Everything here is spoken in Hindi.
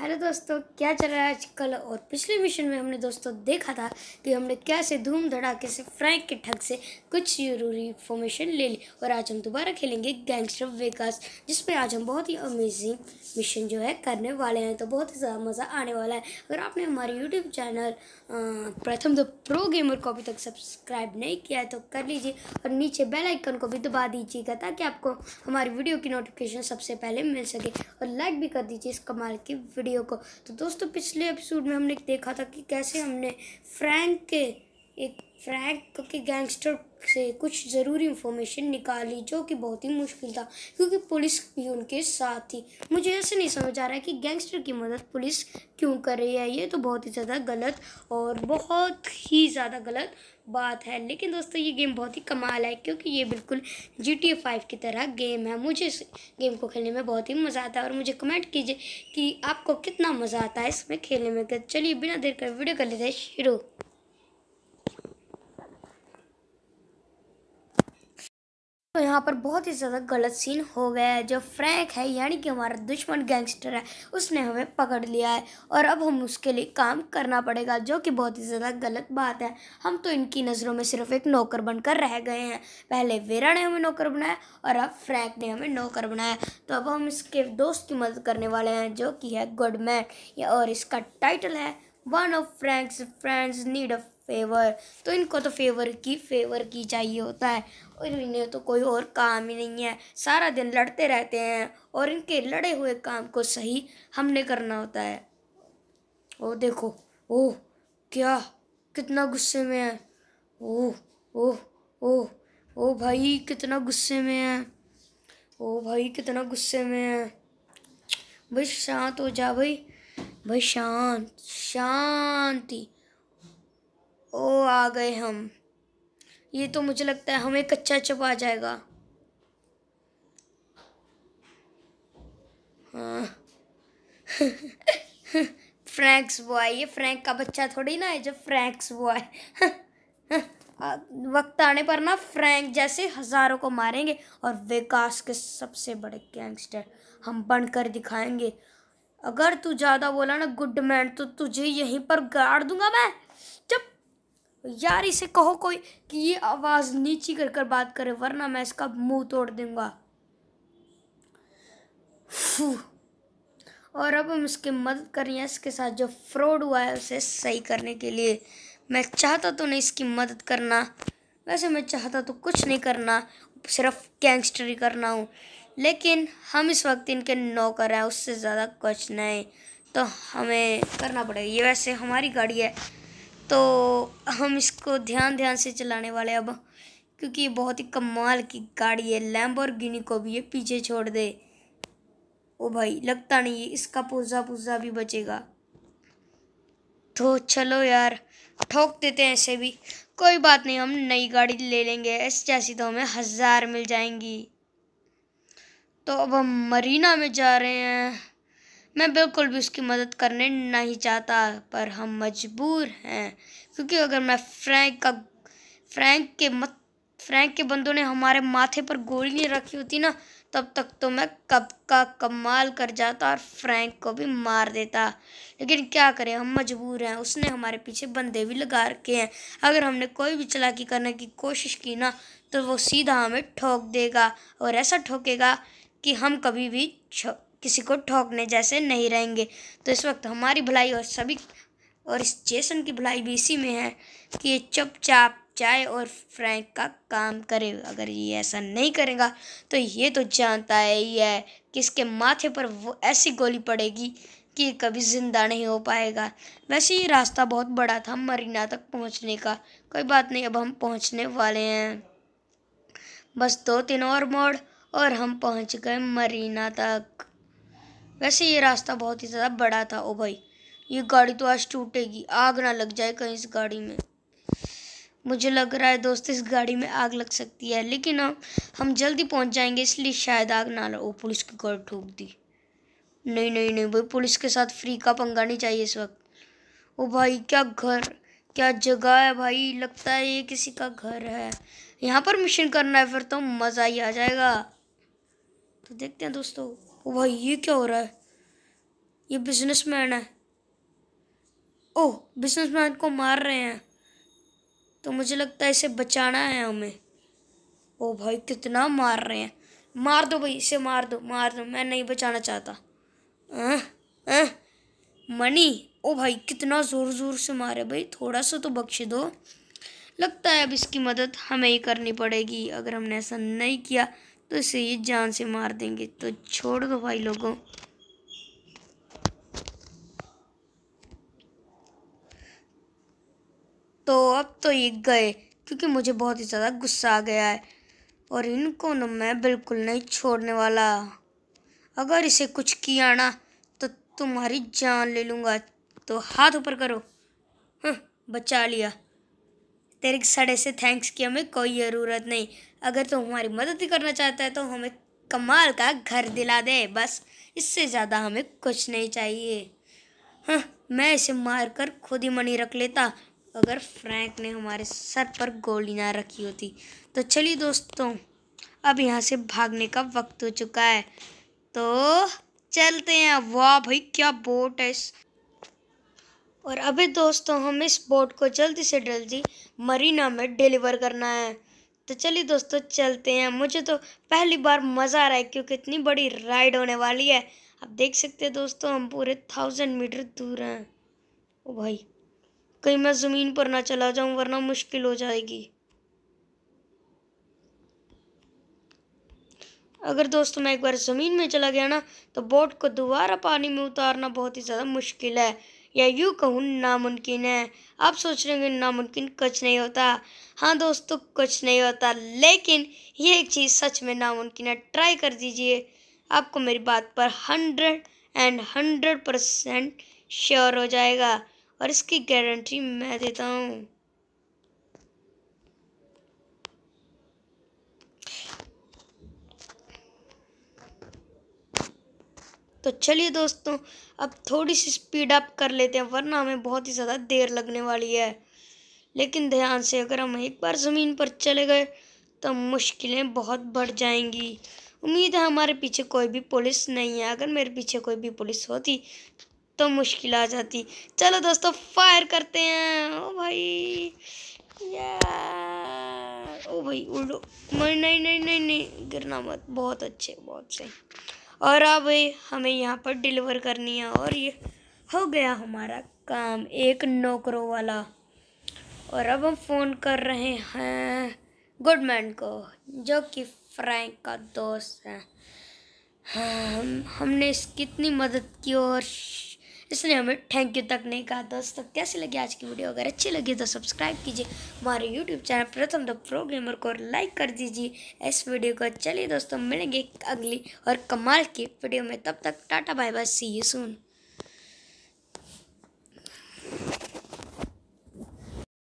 हेलो दोस्तों क्या चल रहा है आजकल और पिछले मिशन में हमने दोस्तों देखा था कि हमने कैसे धूम धड़ाके से फ्रैंक के ठग से कुछ जरूरी इन्फॉर्मेशन ले ली और आज हम दोबारा खेलेंगे गैंगस्टर वेगास जिसमें आज हम बहुत ही अमेजिंग मिशन जो है करने वाले हैं तो बहुत ही ज़्यादा मज़ा आने वाला है अगर आपने हमारे YouTube channel Pratham the pro gamer को अभी तक सब्सक्राइब नहीं किया है तो कर लीजिए और नीचे बेलाइकन को भी दबा दीजिएगा ताकि आपको हमारी वीडियो की नोटिफिकेशन सबसे पहले मिल सके और लाइक भी कर दीजिए इस कमाल की वीडियो वीडियो को तो दोस्तों पिछले एपिसोड में हमने देखा था कि कैसे हमने फ्रैंक के एक फ्रैंक के गैंगस्टर से कुछ ज़रूरी इन्फॉर्मेशन निकाली जो कि बहुत ही मुश्किल था क्योंकि पुलिस भी उनके साथ थी मुझे ऐसे नहीं समझ आ रहा है कि गैंगस्टर की मदद पुलिस क्यों कर रही है ये तो बहुत ही ज़्यादा गलत और बहुत ही ज़्यादा गलत बात है लेकिन दोस्तों ये गेम बहुत ही कमाल है क्योंकि ये बिल्कुल जी टी फाइव की तरह गेम है मुझे इस गेम को खेलने में बहुत ही मज़ा आता है और मुझे कमेंट कीजिए कि आपको कितना मज़ा आता है इसमें खेलने में तो चलिए बिना देर कर वीडियो कर लेते हैं शुरू तो यहाँ पर बहुत ही ज़्यादा गलत सीन हो गया है जो फ्रैंक है यानी कि हमारा दुश्मन गैंगस्टर है उसने हमें पकड़ लिया है और अब हम उसके लिए काम करना पड़ेगा जो कि बहुत ही ज़्यादा गलत बात है हम तो इनकी नज़रों में सिर्फ एक नौकर बनकर रह गए हैं पहले वेरा ने हमें नौकर बनाया और अब फ्रैंक ने हमें नौकर बनाया तो अब हम इसके दोस्त की मदद करने वाले हैं जो कि है गुडमैन और इसका टाइटल है one of franks friends need of favour तो इनको तो फेवर की फेवर की चाहिए होता है और इन्हें तो कोई और काम ही नहीं है सारा दिन लड़ते रहते हैं और इनके लड़े हुए काम को सही हमने करना होता है ओ देखो ओह क्या कितना गुस्से में है ओह ओह ओह ओ भाई कितना गुस्से में है ओ भाई कितना गुस्से में है भाई शांत हो जा भाई भाई शांत शांति आ गए हम ये तो मुझे लगता है हमें कच्चा आ जाएगा हाँ फ्रैंक्स बॉय ये फ्रैंक का बच्चा थोड़ी ना है जब फ्रैंक्स बॉय वक्त आने पर ना फ्रैंक जैसे हज़ारों को मारेंगे और विकास के सबसे बड़े गैंगस्टर हम बनकर दिखाएंगे अगर तू ज़्यादा बोला ना गुड मैन तो तुझे यहीं पर गाड़ दूंगा मैं यार इसे कहो कोई कि ये आवाज़ नीची कर कर बात करे वरना मैं इसका मुंह तोड़ दूंगा और अब हम इसकी मदद कर रहे हैं इसके साथ जो फ्रॉड हुआ है उसे सही करने के लिए मैं चाहता तो नहीं इसकी मदद करना वैसे मैं चाहता तो कुछ नहीं करना सिर्फ गैंगस्टरी करना हूँ लेकिन हम इस वक्त इनके नौकर हैं उससे ज़्यादा कुछ नहीं तो हमें करना पड़ेगा ये वैसे हमारी गाड़ी है तो हम इसको ध्यान ध्यान से चलाने वाले अब क्योंकि ये बहुत ही कमाल की गाड़ी है लैम्ब और गिनी को भी ये पीछे छोड़ दे ओ भाई लगता नहीं है इसका पुजा पुजा भी बचेगा तो चलो यार ठोक देते हैं ऐसे भी कोई बात नहीं हम नई गाड़ी ले लेंगे ऐसे जैसी तो हमें हज़ार मिल जाएंगी तो अब हम मरीना में जा रहे हैं मैं बिल्कुल भी उसकी मदद करने नहीं चाहता पर हम मजबूर हैं क्योंकि अगर मैं फ्रैंक का फ्रैंक के मत फ्रैंक के बंदों ने हमारे माथे पर गोली नहीं रखी होती ना तब तक तो मैं कब का कमाल कर जाता और फ्रैंक को भी मार देता लेकिन क्या करें हम मजबूर हैं उसने हमारे पीछे बंदे भी लगा रखे हैं अगर हमने कोई भी चलाकी करने की कोशिश की ना तो वो सीधा हमें ठोक देगा और ऐसा ठोकेगा कि हम कभी भी किसी को ठोकने जैसे नहीं रहेंगे तो इस वक्त हमारी भलाई और सभी और इस जेसन की भलाई भी इसी में है कि ये चुपचाप जाए और फ्रैंक का काम करे अगर ये ऐसा नहीं करेगा तो ये तो जानता है ही है कि इसके माथे पर वो ऐसी गोली पड़ेगी कि कभी ज़िंदा नहीं हो पाएगा वैसे ये रास्ता बहुत बड़ा था मरीना तक पहुंचने का कोई बात नहीं अब हम पहुंचने वाले हैं बस दो तीन और मोड़ और हम पहुंच गए मरीना तक वैसे ये रास्ता बहुत ही ज़्यादा बड़ा था ओ भाई ये गाड़ी तो आज टूटेगी आग ना लग जाए कहीं इस गाड़ी में मुझे लग रहा है दोस्त इस गाड़ी में आग लग सकती है लेकिन हम हाँ, हम जल्दी पहुंच जाएंगे इसलिए शायद आग ना लग ओ पुलिस की गाड़ी ठोक दी नहीं नहीं नहीं भाई पुलिस के साथ फ्री का पंगा नहीं चाहिए इस वक्त ओ भाई क्या घर क्या जगह है भाई लगता है ये किसी का घर है यहाँ पर मिशन करना है फिर तो मज़ा ही आ जाएगा तो देखते हैं दोस्तों ओ भाई ये क्या हो रहा है ये बिजनेसमैन है ओह बिजनेसमैन को मार रहे हैं तो मुझे लगता है इसे बचाना है हमें ओ भाई कितना मार रहे हैं मार दो भाई इसे मार दो मार दो मैं नहीं बचाना चाहता मनी ओ भाई कितना ज़ोर ज़ोर से मारे भाई थोड़ा सा तो बख्श दो लगता है अब इसकी मदद हमें ही करनी पड़ेगी अगर हमने ऐसा नहीं किया तो इसे ये जान से मार देंगे तो छोड़ दो भाई लोगों तो अब तो ये गए क्योंकि मुझे बहुत ही ज़्यादा गुस्सा आ गया है और इनको न मैं बिल्कुल नहीं छोड़ने वाला अगर इसे कुछ किया ना तो तुम्हारी जान ले लूँगा तो हाथ ऊपर करो हम्म, बचा लिया तेरे सड़े से थैंक्स की हमें कोई ज़रूरत नहीं अगर तुम तो हमारी मदद करना चाहता है तो हमें कमाल का घर दिला दे बस इससे ज़्यादा हमें कुछ नहीं चाहिए हाँ मैं इसे मार कर खुद ही मनी रख लेता अगर फ्रैंक ने हमारे सर पर गोली ना रखी होती तो चलिए दोस्तों अब यहाँ से भागने का वक्त हो चुका है तो चलते हैं वाह भाई क्या बोट है और अभी दोस्तों हम इस बोट को जल्दी से जल्दी मरीना में डिलीवर करना है तो चलिए दोस्तों चलते हैं मुझे तो पहली बार मज़ा आ रहा है क्योंकि इतनी बड़ी राइड होने वाली है आप देख सकते हैं दोस्तों हम पूरे थाउजेंड मीटर दूर हैं ओ भाई कहीं मैं ज़मीन पर ना चला जाऊं वरना मुश्किल हो जाएगी अगर दोस्तों मैं एक बार ज़मीन में चला गया ना तो बोट को दोबारा पानी में उतारना बहुत ही ज़्यादा मुश्किल है या यूँ कहूँ नामुमकिन है आप सोच रहे होंगे नामुमकिन कुछ नहीं होता हाँ दोस्तों तो कुछ नहीं होता लेकिन ये एक चीज़ सच में नामुमकिन है ट्राई कर दीजिए आपको मेरी बात पर hundred and hundred percent sure हो जाएगा और इसकी गारंटी मैं देता हूँ तो चलिए दोस्तों अब थोड़ी सी स्पीड अप कर लेते हैं वरना हमें बहुत ही ज़्यादा देर लगने वाली है लेकिन ध्यान से अगर हम एक बार ज़मीन पर चले गए तो मुश्किलें बहुत बढ़ जाएंगी उम्मीद है हमारे पीछे कोई भी पुलिस नहीं है अगर मेरे पीछे कोई भी पुलिस होती तो मुश्किल आ जाती चलो दोस्तों फायर करते हैं ओ भाई या ओ भाई उड़ो नहीं नहीं नहीं नहीं गिरना मत बहुत अच्छे बहुत सही और अब हमें यहाँ पर डिलीवर करनी है और ये हो गया हमारा काम एक नौकरों वाला और अब हम फ़ोन कर रहे हैं गुडमैन को जो कि फ्रैंक का दोस्त है हाँ, हम हमने इस कितनी मदद की और इसने हमें थैंक यू तक नहीं कहा दोस्तों तो कैसी लगी आज की वीडियो अगर अच्छी लगी तो सब्सक्राइब कीजिए हमारे यूट्यूब चैनल प्रथम द तो प्रोग्रामर को लाइक कर दीजिए इस वीडियो को चलिए दोस्तों मिलेंगे अगली और कमाल की वीडियो में तब तक tata bye bye see you soon